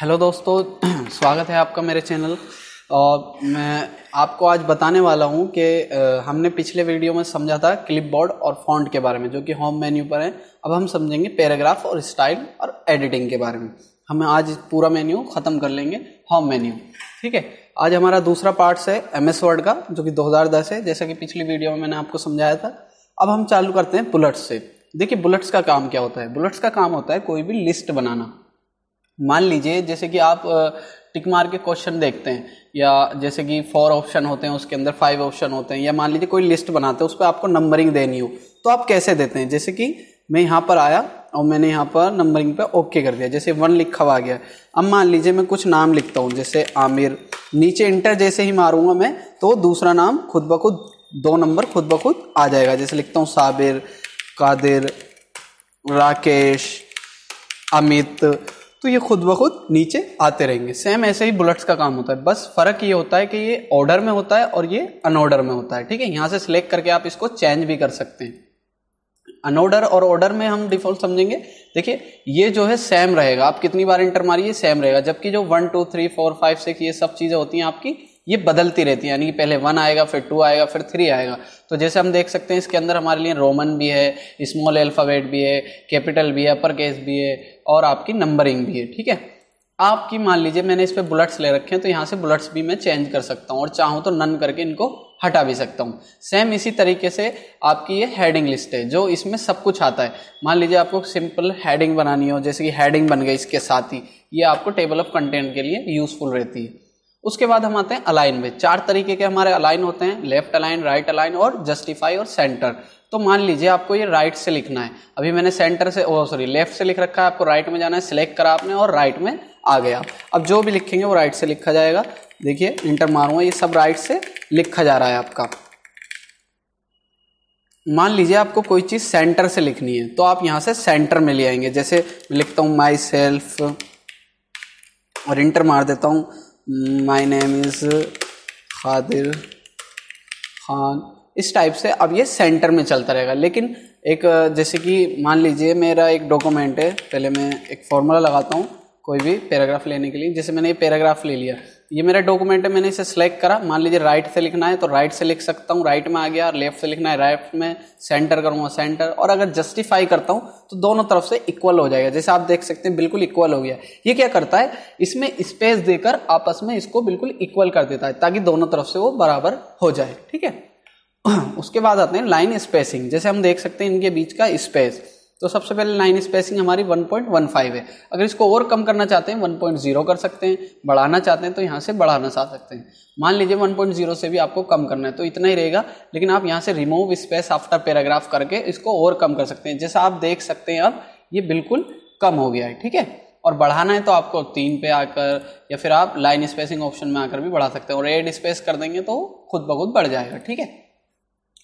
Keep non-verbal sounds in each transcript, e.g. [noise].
hello दोस्तों [clears throat] स्वागत है आपका मेरे चैनल और मैं आपको आज बताने वाला हूँ कि हमने पिछले वीडियो में समझा था क्लिपबोर्ड और फॉन्ट के बारे में जो कि होम मेन्यू पर है अब हम समझेंगे पैराग्राफ और स्टाइल और एडिटिंग के बारे में हम आज पूरा मेन्यू ख़त्म कर लेंगे होम मेन्यू ठीक है आज हमारा दूसरा पार्ट्स है एम एस वर्ड का जो कि 2010 है जैसा कि पिछली वीडियो में मैंने आपको समझाया था अब हम चालू करते हैं बुलेट्स से देखिए बुलेट्स का काम क्या होता है बुलेट्स का काम होता है कोई भी लिस्ट बनाना मान लीजिए जैसे कि आप टिक मार के क्वेश्चन देखते हैं या जैसे कि फोर ऑप्शन होते हैं उसके अंदर फाइव ऑप्शन होते हैं या मान लीजिए कोई लिस्ट बनाते हैं उस पर आपको नंबरिंग देनी हो तो आप कैसे देते हैं जैसे कि मैं यहाँ पर आया और मैंने यहाँ पर नंबरिंग पे ओके कर दिया जैसे वन लिखा हुआ गया अब मान लीजिए मैं कुछ नाम लिखता हूँ जैसे आमिर नीचे इंटर जैसे ही मारूंगा मैं तो दूसरा नाम खुद ब खुद दो नंबर खुद ब खुद आ जाएगा जैसे लिखता हूँ साबिर कादिर राकेश अमित तो ये खुद ब खुद नीचे आते रहेंगे सेम ऐसे ही बुलेट्स का काम होता है बस फर्क ये होता है कि ये ऑर्डर में होता है और ये अनऑर्डर में होता है ठीक है यहाँ से सिलेक्ट करके आप इसको चेंज भी कर सकते हैं अनऑर्डर और ऑर्डर में हम डिफॉल्ट समझेंगे देखिए ये जो है सेम रहेगा आप कितनी बार इंटर मारिए सेम रहेगा जबकि जो one two three four five six ये सब चीज़ें होती हैं आपकी ये बदलती रहती है यानी कि पहले वन आएगा फिर टू आएगा फिर थ्री आएगा तो जैसे हम देख सकते हैं इसके अंदर हमारे लिए रोमन भी है स्मॉल अल्फ़ाबेट भी है कैपिटल भी है अपर केस भी है और आपकी नंबरिंग भी है ठीक है आपकी मान लीजिए मैंने इस पर बुलेट्स ले रखे हैं तो यहाँ से बुलेट्स भी मैं चेंज कर सकता हूँ और चाहूँ तो नन करके इनको हटा भी सकता हूँ सेम इसी तरीके से आपकी ये हेडिंग लिस्ट है जो इसमें सब कुछ आता है मान लीजिए आपको सिंपल हेडिंग बनानी हो जैसे कि हेडिंग बन गई इसके साथ ही ये आपको टेबल ऑफ कंटेंट के लिए यूज़फुल रहती है उसके बाद हम आते हैं अलाइन में चार तरीके के हमारे अलाइन होते हैं लेफ्ट अलाइन राइट अलाइन और जस्टिफाई और सेंटर तो मान लीजिए आपको ये राइट से लिखना है अभी मैंने सेंटर से ओ सॉरी लेफ्ट से लिख रखा है आपको राइट में जाना है सिलेक्ट करा आपने और राइट में आ गया अब जो भी लिखेंगे वो राइट से लिखा जाएगा देखिए इंटर मारूंगा ये सब राइट से लिखा जा रहा है आपका मान लीजिए आपको कोई चीज़ सेंटर से लिखनी है तो आप यहां से सेंटर में ले आएंगे जैसे लिखता हूँ माई सेल्फ और इंटर मार देता हूं my name is Khadir Khan इस टाइप से अब ये सेंटर में चलता रहेगा लेकिन एक जैसे कि मान लीजिए मेरा एक डॉक्यूमेंट है पहले मैं एक फॉर्मूला लगाता हूँ कोई भी पैराग्राफ लेने के लिए जैसे मैंने ये पैराग्राफ ले लिया ये मेरा डॉक्यूमेंट है मैंने इसे सेलेक्ट करा मान लीजिए राइट से लिखना है तो राइट से लिख सकता हूँ राइट में आ गया और लेफ्ट से लिखना है राइट में सेंटर करूँगा सेंटर और अगर जस्टिफाई करता हूँ तो दोनों तरफ से इक्वल हो जाएगा जैसे आप देख सकते हैं बिल्कुल इक्वल हो गया ये क्या करता है इसमें स्पेस देकर आपस में इसको बिल्कुल इक्वल कर देता है ताकि दोनों तरफ से वो बराबर हो जाए ठीक है [clears throat] उसके बाद आते हैं लाइन स्पेसिंग जैसे हम देख सकते हैं इनके बीच का स्पेस तो सबसे पहले लाइन स्पेसिंग हमारी 1.15 है अगर इसको और कम करना चाहते हैं 1.0 कर सकते हैं बढ़ाना चाहते हैं तो यहाँ से बढ़ाना चाह सकते हैं मान लीजिए 1.0 से भी आपको कम करना है तो इतना ही रहेगा लेकिन आप यहाँ से रिमूव स्पेस आफ्टर पैराग्राफ करके इसको और कम कर सकते हैं जैसा आप देख सकते हैं अब ये बिल्कुल कम हो गया है ठीक है और बढ़ाना है तो आपको तीन पे आकर या फिर आप लाइन स्पेसिंग ऑप्शन में आकर भी बढ़ा सकते हैं और एड स्पेस कर देंगे तो खुद ब खुद बढ़ जाएगा ठीक है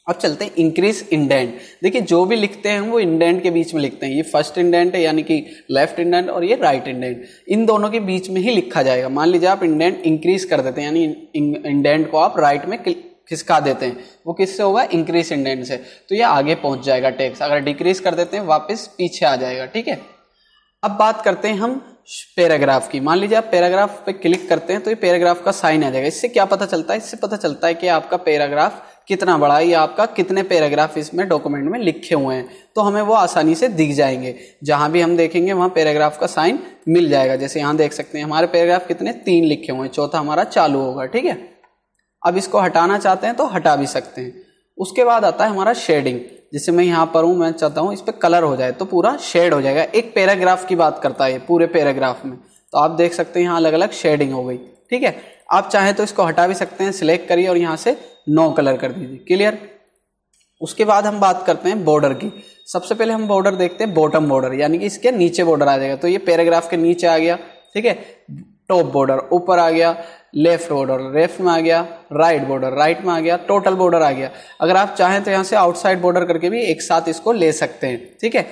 अब चलते हैं इंक्रीज इंडेंट देखिए जो भी लिखते हैं वो इंडेंट के बीच में लिखते हैं ये फर्स्ट इंडेंट है यानी कि लेफ्ट इंडेंट और ये राइट right इंडेंट इन दोनों के बीच में ही लिखा जाएगा मान लीजिए आप इंडेंट इंक्रीज कर देते हैं यानी इंडेंट को आप राइट right में खिसका देते हैं वो किससे होगा इंक्रीज इंडेंट से तो ये आगे पहुंच जाएगा टैक्स अगर डिक्रीज कर देते हैं वापस पीछे आ जाएगा ठीक है अब बात करते हैं हम पैराग्राफ की मान लीजिए आप पैराग्राफ पे क्लिक करते हैं तो ये पैराग्राफ का साइन आ जाएगा इससे क्या पता चलता है इससे पता चलता है कि आपका पैराग्राफ कितना बड़ा ये आपका कितने पैराग्राफ इसमें डॉक्यूमेंट में लिखे हुए हैं तो हमें वो आसानी से दिख जाएंगे जहां भी हम देखेंगे वहाँ पैराग्राफ का साइन मिल जाएगा जैसे यहाँ देख सकते हैं हमारे पैराग्राफ कितने तीन लिखे हुए हैं चौथा हमारा चालू होगा ठीक है अब इसको हटाना चाहते हैं तो हटा भी सकते हैं उसके बाद आता है हमारा शेडिंग जैसे मैं यहाँ पर हूँ मैं चाहता हूँ इस पर कलर हो जाए तो पूरा शेड हो जाएगा एक पैराग्राफ की बात करता है पूरे पैराग्राफ में तो आप देख सकते हैं यहाँ अलग अलग शेडिंग हो गई ठीक है आप चाहे तो इसको हटा भी सकते हैं सिलेक्ट करिए और यहाँ से नो कलर कर दीजिए क्लियर उसके बाद हम बात करते हैं बॉर्डर की सबसे पहले हम बॉर्डर देखते हैं बॉटम बॉर्डर यानी कि इसके नीचे बॉर्डर आ जाएगा तो ये पैराग्राफ के नीचे आ गया ठीक है टॉप बॉर्डर ऊपर आ गया लेफ्ट बॉर्डर लेफ्ट में आ गया राइट बॉर्डर राइट में आ गया टोटल बॉर्डर आ गया अगर आप चाहें तो यहाँ से आउटसाइड बॉर्डर करके भी एक साथ इसको ले सकते हैं ठीक है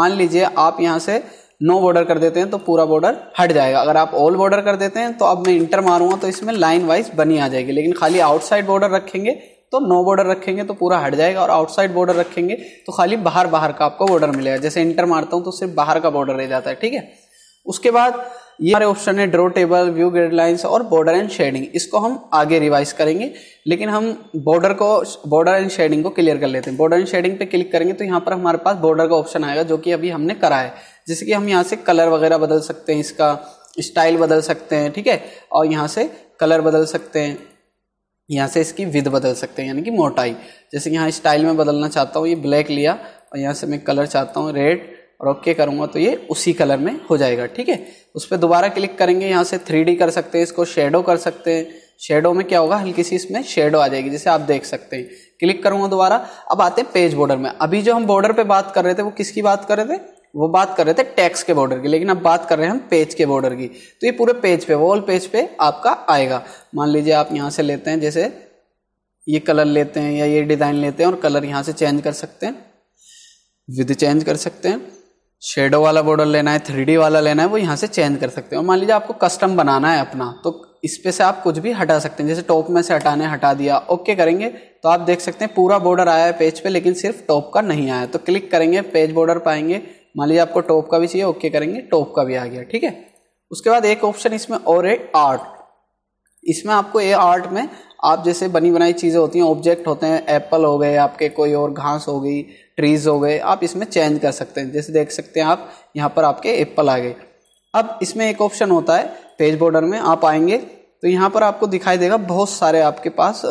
मान लीजिए आप यहाँ से नो बॉर्डर कर देते हैं तो पूरा बॉर्डर हट जाएगा अगर आप ऑल बॉर्डर कर देते हैं तो अब मैं इंटर मारूंगा तो इसमें लाइन वाइज बनी आ जाएगी लेकिन खाली आउटसाइड बॉर्डर रखेंगे तो नो बॉर्डर रखेंगे तो पूरा हट जाएगा और आउटसाइड बॉर्डर रखेंगे तो खाली बाहर बाहर का आपको बॉर्डर मिलेगा जैसे इंटर मारता हूँ तो सिर्फ बाहर का बॉर्डर रह जाता है ठीक है उसके बाद ये हमारे ऑप्शन है ड्रो टेबल व्यू गाइडलाइंस और बॉर्डर एंड शेडिंग इसको हम आगे रिवाइज करेंगे लेकिन हम बॉर्डर को बॉर्डर एंड शेडिंग को क्लियर कर लेते हैं बॉर्डर एंड शेडिंग पे क्लिक करेंगे तो यहाँ पर हमारे पास बॉर्डर का ऑप्शन आएगा जो कि अभी हमने करा है जैसे कि हम यहाँ से कलर वगैरह बदल सकते हैं इसका स्टाइल बदल सकते हैं ठीक है और यहाँ से कलर बदल सकते हैं यहाँ से इसकी विद बदल सकते हैं यानी कि मोटाई जैसे कि यहाँ स्टाइल में बदलना चाहता हूँ ये ब्लैक लिया और यहाँ से मैं कलर चाहता हूँ रेड और ओके करूँगा तो ये उसी कलर में हो जाएगा ठीक है उस पर दोबारा क्लिक करेंगे यहाँ से थ्री कर सकते हैं इसको शेडो कर सकते हैं शेडो में क्या होगा हल्की सी इसमें शेडो आ जाएगी जैसे आप देख सकते हैं क्लिक करूँगा दोबारा अब आते हैं पेज बॉर्डर में अभी जो हम बॉर्डर पे बात कर रहे थे वो किसकी बात कर रहे थे वो बात कर रहे थे टैक्स के बॉर्डर की लेकिन अब बात कर रहे हैं हम पेज के बॉर्डर की तो ये पूरे पेज पे वॉल पेज पे आपका आएगा मान लीजिए आप यहाँ से लेते हैं जैसे ये कलर लेते हैं या ये डिज़ाइन लेते हैं और कलर यहाँ से चेंज कर सकते हैं विद चेंज कर सकते हैं शेडो वाला बॉर्डर लेना है थ्री वाला लेना है वो यहाँ से चेंज कर सकते हैं और मान लीजिए आपको कस्टम बनाना है अपना तो इस पे से आप कुछ भी हटा सकते हैं जैसे टॉप में से हटाने हटा दिया ओके करेंगे तो आप देख सकते हैं पूरा बॉर्डर आया है पेज पे लेकिन सिर्फ टॉप का नहीं आया तो क्लिक करेंगे पेज बॉर्डर पाएंगे मान लीजिए आपको टॉप का भी चाहिए ओके करेंगे टॉप का भी आ गया ठीक है उसके बाद एक ऑप्शन इसमें और है आर्ट इसमें आपको ये आर्ट में आप जैसे बनी बनाई चीज़ें होती हैं ऑब्जेक्ट होते हैं एप्पल हो गए आपके कोई और घास हो गई ट्रीज हो गए आप इसमें चेंज कर सकते हैं जैसे देख सकते हैं आप यहाँ पर आपके एप्पल आ गए अब इसमें एक ऑप्शन होता है पेज बॉर्डर में आप आएंगे तो यहाँ पर आपको दिखाई देगा बहुत सारे आपके पास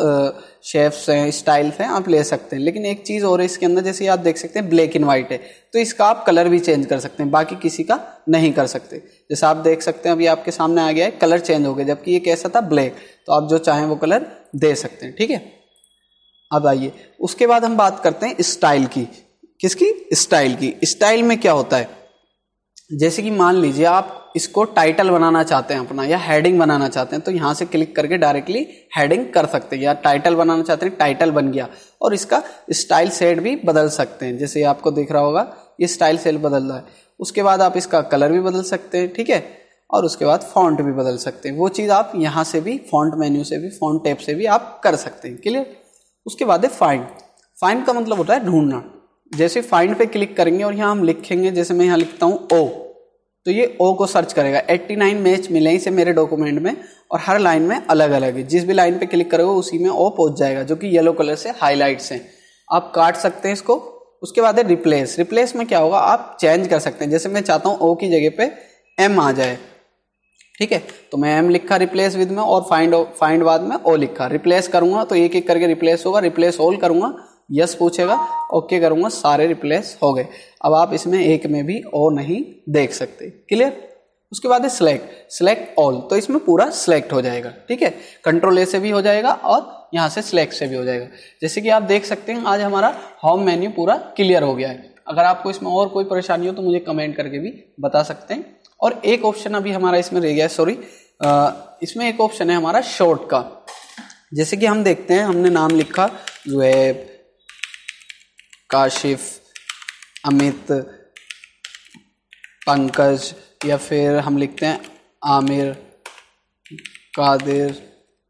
शेफ्स हैं स्टाइल्स हैं आप ले सकते हैं लेकिन एक चीज़ और है इसके अंदर जैसे आप देख सकते हैं ब्लैक एंड वाइट है तो इसका आप कलर भी चेंज कर सकते हैं बाकी किसी का नहीं कर सकते जैसे आप देख सकते हैं अभी आपके सामने आ गया है कलर चेंज हो गया जबकि ये कैसा था ब्लैक तो आप जो चाहें वो कलर दे सकते हैं ठीक है अब आइए उसके बाद हम बात करते हैं स्टाइल की किसकी स्टाइल की स्टाइल में क्या होता है जैसे कि मान लीजिए आप इसको टाइटल बनाना चाहते हैं अपना या हेडिंग बनाना चाहते हैं तो यहाँ से क्लिक करके डायरेक्टली हेडिंग कर सकते हैं या टाइटल बनाना चाहते हैं टाइटल बन गया और इसका स्टाइल सेट भी बदल सकते हैं जैसे आपको दिख रहा होगा ये स्टाइल सेट बदल रहा है उसके बाद आप इसका कलर भी बदल सकते हैं ठीक है और उसके बाद फॉन्ट भी बदल सकते हैं वो चीज़ आप यहाँ से भी फॉन्ट मेन्यू से भी फॉन्ट टैप से भी आप कर सकते हैं क्लियर उसके बाद है फाइंड फाइंड का मतलब होता है ढूंढना जैसे फाइंड पे क्लिक करेंगे और यहाँ हम लिखेंगे जैसे मैं यहाँ लिखता हूँ ओ तो ये ओ को सर्च करेगा 89 मैच मिले इसे मेरे डॉक्यूमेंट में और हर लाइन में अलग अलग है जिस भी लाइन पे क्लिक करोगे उसी में ओ पहुंच जाएगा जो कि येलो कलर से हाईलाइट्स हैं आप काट सकते हैं इसको उसके बाद है रिप्लेस रिप्लेस में क्या होगा आप चेंज कर सकते हैं जैसे मैं चाहता हूँ ओ की जगह पे एम आ जाए ठीक है तो मैं एम लिखा रिप्लेस विद में और फाइंड फाइंड बाद में ओ लिखा रिप्लेस करूंगा तो एक एक करके रिप्लेस होगा रिप्लेस ऑल करूंगा यस पूछेगा ओके करूँगा सारे रिप्लेस हो गए अब आप इसमें एक में भी ओ नहीं देख सकते क्लियर उसके बाद है सिलेक्ट सिलेक्ट ऑल तो इसमें पूरा सिलेक्ट हो जाएगा ठीक है कंट्रोल ए से भी हो जाएगा और यहाँ से सिलेक्ट से भी हो जाएगा जैसे कि आप देख सकते हैं आज हमारा होम मेन्यू पूरा क्लियर हो गया है अगर आपको इसमें और कोई परेशानी हो तो मुझे कमेंट करके भी बता सकते हैं और एक ऑप्शन अभी हमारा इसमें रह गया है सॉरी इसमें एक ऑप्शन है हमारा शॉर्ट का जैसे कि हम देखते हैं हमने नाम लिखा जो है काशिफ अमित पंकज या फिर हम लिखते हैं आमिर कादिर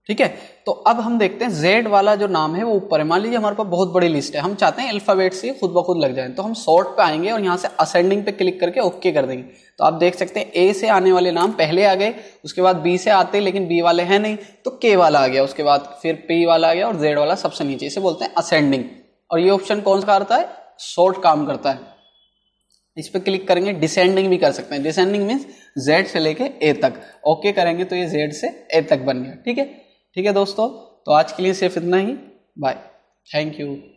ठीक है तो अब हम देखते हैं जेड वाला जो नाम है वो ऊपर है मान लीजिए हमारे पास बहुत बड़ी लिस्ट है हम चाहते हैं अल्फ़ाबेट से खुद ब खुद लग जाए तो हम सॉर्ट पे आएंगे और यहाँ से असेंडिंग पे क्लिक करके ओके कर देंगे तो आप देख सकते हैं ए से आने वाले नाम पहले आ गए उसके बाद बी से आते लेकिन बी वाले हैं नहीं तो के वाला आ गया उसके बाद फिर पी वाला आ गया और जेड वाला सबसे नीचे इसे बोलते हैं असेंडिंग और ये ऑप्शन कौन सा करता है शॉर्ट काम करता है इस पर क्लिक करेंगे डिसेंडिंग भी कर सकते हैं डिसेंडिंग मीन्स जेड से लेके ए तक ओके करेंगे तो ये जेड से ए तक बन गया ठीक है ठीक है दोस्तों तो आज के लिए सिर्फ इतना ही बाय थैंक यू